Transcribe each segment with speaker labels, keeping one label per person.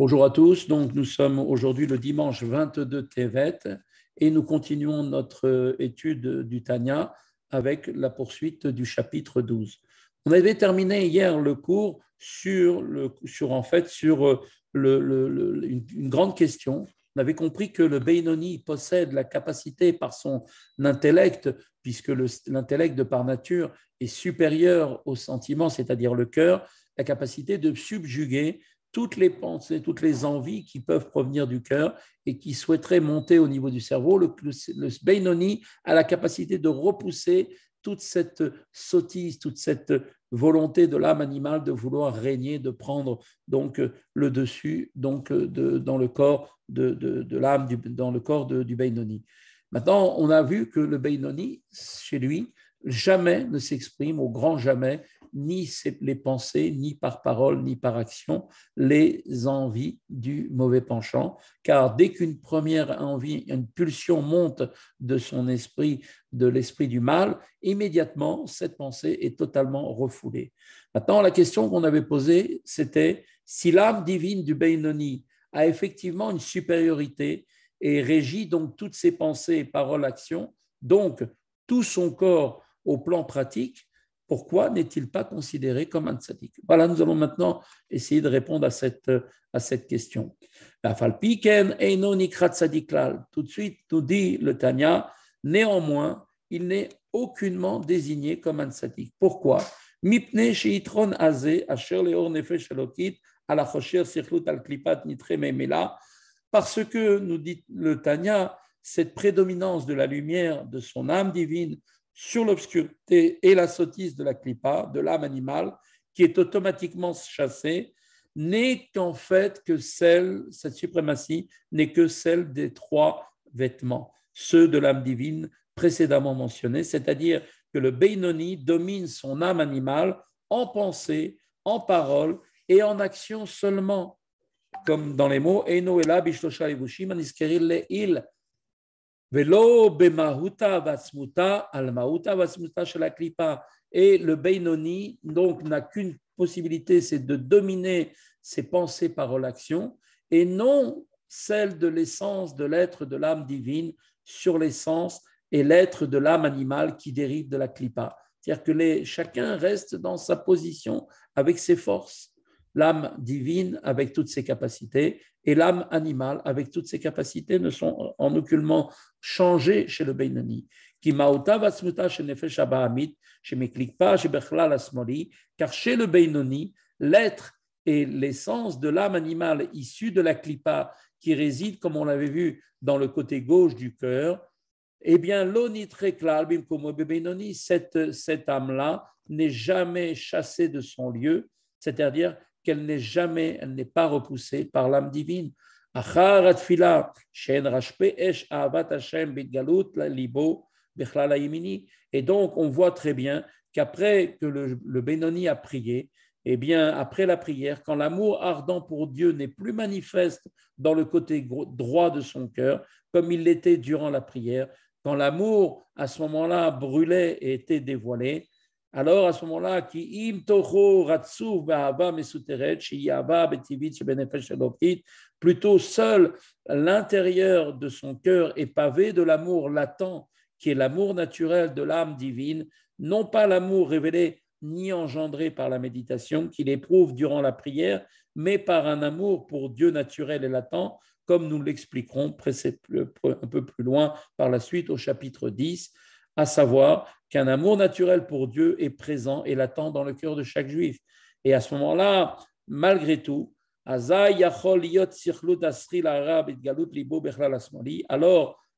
Speaker 1: Bonjour à tous. Donc, nous sommes aujourd'hui le dimanche 22 Tevet et nous continuons notre étude du Tanya avec la poursuite du chapitre 12. On avait terminé hier le cours sur, le, sur en fait, sur le, une, une, grande question. On avait compris que le Beinoni possède la capacité par son intellect, puisque l'intellect de par nature est supérieur au sentiment, c'est-à-dire le cœur, la capacité de subjuguer toutes les pensées, toutes les envies qui peuvent provenir du cœur et qui souhaiteraient monter au niveau du cerveau. Le, le, Beinoni a la capacité de repousser toute cette sottise, toute cette volonté de l'âme animale de vouloir régner, de prendre donc le dessus donc dans le corps de, l'âme, dans le corps du Beinoni. Maintenant, on a vu que le Beinoni, chez lui, jamais ne s'exprime, au grand jamais, ni les pensées, ni par parole, ni par action, les envies du mauvais penchant, car dès qu'une première envie, une pulsion monte de son esprit, de l'esprit du mal, immédiatement, cette pensée est totalement refoulée. Maintenant, la question qu'on avait posée, c'était si l'âme divine du Beinoni a effectivement une supériorité et régit donc toutes ses pensées, paroles, actions, donc tout son corps au plan pratique, pourquoi n'est-il pas considéré comme un Voilà, nous allons maintenant essayer de répondre à cette, à cette question. La falpiken eino Tout de suite, nous dit le Tanya, néanmoins, il n'est aucunement désigné comme un Pourquoi Mipne azé asher leor al klipat Parce que, nous dit le Tanya, cette prédominance de la lumière de son âme divine sur l'obscurité et la sottise de la clipa, de l'âme animale, qui est automatiquement chassée, n'est qu'en fait que celle, cette suprématie n'est que celle des trois vêtements, ceux de l'âme divine précédemment mentionnés, c'est-à-dire que le Beinoni domine son âme animale en pensée, en parole et en action seulement, comme dans les mots Bishlocha Velo bemahuta vatsmuta Et le Beinoni, donc, n'a qu'une possibilité, c'est de dominer ses pensées par relation, et non celle de l'essence de l'être de l'âme divine sur l'essence et l'être de l'âme animale qui dérive de la clipa. C'est-à-dire que chacun reste dans sa position avec ses forces, l'âme divine avec toutes ses capacités et l'âme animale, avec toutes ses capacités, ne sont en aucunement changées chez le Beinani. Car chez le Beinoni, l'être et l'essence de l'âme animale issue de la clipa qui réside, comme on l'avait vu, dans le côté gauche du cœur, eh bien, cette, cette âme-là n'est jamais chassée de son lieu, c'est-à-dire qu'elle n'est jamais, elle n'est pas repoussée par l'âme divine. Et donc, on voit très bien qu'après que le, Benoni a prié, et eh bien, après la prière, quand l'amour ardent pour Dieu n'est plus manifeste dans le côté droit de son cœur, comme il l'était durant la prière, quand l'amour à ce moment-là brûlait et était dévoilé, alors à ce moment-là, qui plutôt seul l'intérieur de son cœur est pavé de l'amour latent, qui est l'amour naturel de l'âme divine, non pas l'amour révélé ni engendré par la méditation qu'il éprouve durant la prière, mais par un amour pour Dieu naturel et latent, comme nous l'expliquerons un peu plus loin par la suite au chapitre 10 à savoir qu'un amour naturel pour Dieu est présent et latent dans le cœur de chaque juif. Et à ce moment-là, malgré tout, alors,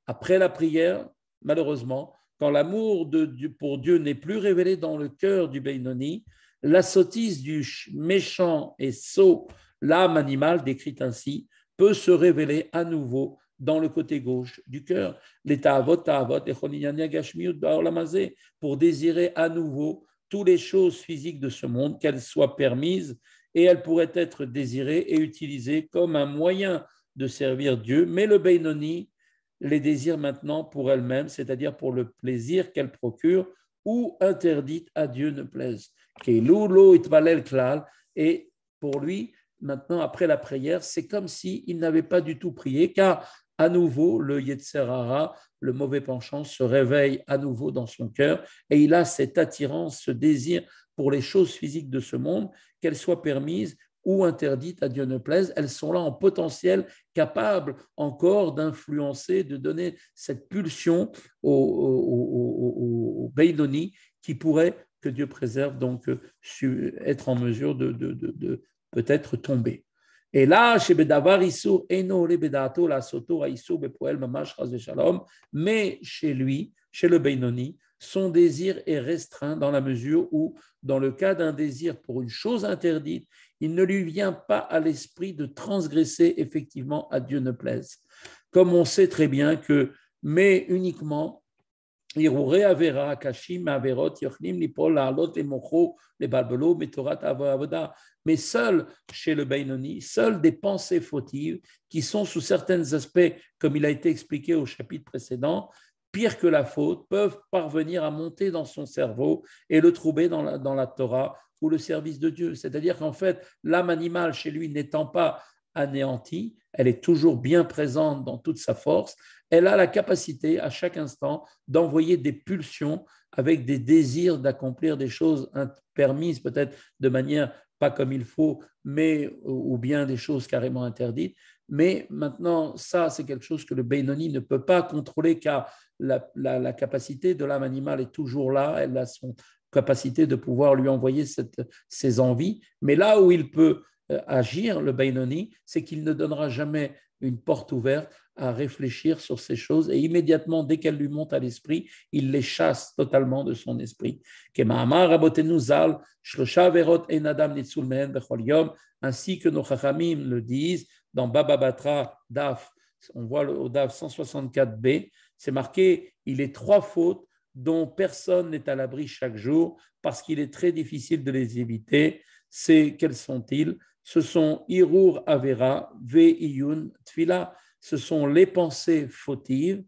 Speaker 1: après la prière, malheureusement, quand l'amour pour Dieu n'est plus révélé dans le cœur du Beinoni, la sottise du méchant et sot, l'âme animale décrite ainsi, peut se révéler à nouveau dans le côté gauche du cœur, pour désirer à nouveau toutes les choses physiques de ce monde, qu'elles soient permises, et elles pourraient être désirées et utilisées comme un moyen de servir Dieu, mais le Beinoni les désire maintenant pour elle-même, c'est-à-dire pour le plaisir qu'elle procure ou interdite à Dieu ne plaise. Et pour lui, maintenant, après la prière, c'est comme s'il n'avait pas du tout prié, car à nouveau le Yetzerara, le mauvais penchant, se réveille à nouveau dans son cœur et il a cette attirance, ce désir pour les choses physiques de ce monde, qu'elles soient permises ou interdites à Dieu ne plaise, elles sont là en potentiel, capables encore d'influencer, de donner cette pulsion au, au, qui pourrait, que Dieu préserve, donc euh, être en mesure de peut-être tomber chez la Mamash mais chez lui, chez le Beinoni, son désir est restreint dans la mesure où, dans le cas d'un désir pour une chose interdite, il ne lui vient pas à l'esprit de transgresser effectivement à Dieu ne plaise. Comme on sait très bien que, mais uniquement mais seul chez le Benoni, seules des pensées fautives qui sont sous certains aspects, comme il a été expliqué au chapitre précédent, pire que la faute, peuvent parvenir à monter dans son cerveau et le trouver dans dans la Torah ou le service de Dieu. C'est-à-dire qu'en fait, l'âme animale chez lui n'étant pas anéantie, elle est toujours bien présente dans toute sa force, elle a la capacité à chaque instant d'envoyer des pulsions avec des désirs d'accomplir des choses permises peut-être de manière pas comme il faut, mais ou bien des choses carrément interdites. Mais maintenant, ça, c'est quelque chose que le Benoni ne peut pas contrôler car la, capacité de l'âme animale est toujours là, elle a son capacité de pouvoir lui envoyer ses envies. Mais là où il peut euh, agir, le Baynoni, c'est qu'il ne donnera jamais une porte ouverte à réfléchir sur ces choses et immédiatement, dès qu'elles lui montent à l'esprit, il les chasse totalement de son esprit. Ainsi que nos Chachamim le disent dans Baba Batra Daf, on voit au Daf 164b, c'est marqué il est trois fautes dont personne n'est à l'abri chaque jour parce qu'il est très difficile de les éviter. C'est quels sont-ils ce sont Irur Avera, Ve Iyun ce sont les pensées fautives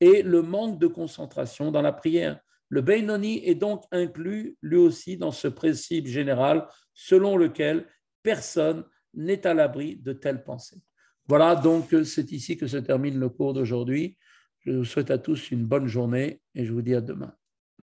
Speaker 1: et le manque de concentration dans la prière. Le Beinoni est donc inclus lui aussi dans ce principe général selon lequel personne n'est à l'abri de telles pensées. Voilà donc, euh, c'est ici que se termine le cours d'aujourd'hui. Je vous souhaite à tous une bonne journée et je vous dis à demain.